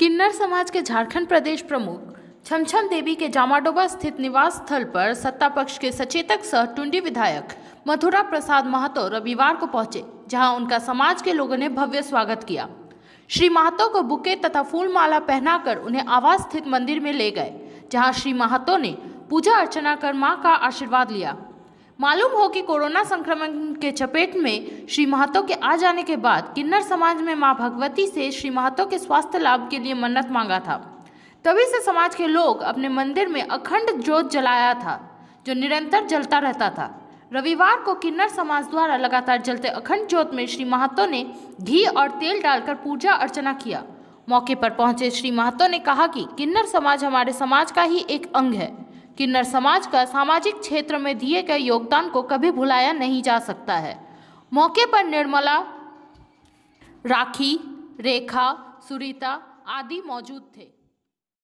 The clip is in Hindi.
किन्नर समाज के झारखंड प्रदेश प्रमुख छमछम देवी के जामाडोबा स्थित निवास स्थल पर सत्ता पक्ष के सचेतक सह टुंडी विधायक मथुरा प्रसाद महतो रविवार को पहुंचे जहां उनका समाज के लोगों ने भव्य स्वागत किया श्री महतो को बुके तथा फूलमाला पहनाकर उन्हें आवास स्थित मंदिर में ले गए जहां श्री महतो ने पूजा अर्चना कर मां का आशीर्वाद लिया मालूम हो कि कोरोना संक्रमण के चपेट में श्री महतो के आ जाने के बाद किन्नर समाज में मां भगवती से श्री महतो के स्वास्थ्य लाभ के लिए मन्नत मांगा था तभी से समाज के लोग अपने मंदिर में अखंड जोत जलाया था जो निरंतर जलता रहता था रविवार को किन्नर समाज द्वारा लगातार जलते अखंड ज्योत में श्री महतो ने घी और तेल डालकर पूजा अर्चना किया मौके पर पहुंचे श्री महतो ने कहा कि किन्नर समाज हमारे समाज का ही एक अंग है किन्नर समाज का सामाजिक क्षेत्र में दिए गए योगदान को कभी भुलाया नहीं जा सकता है मौके पर निर्मला राखी रेखा सुरीता आदि मौजूद थे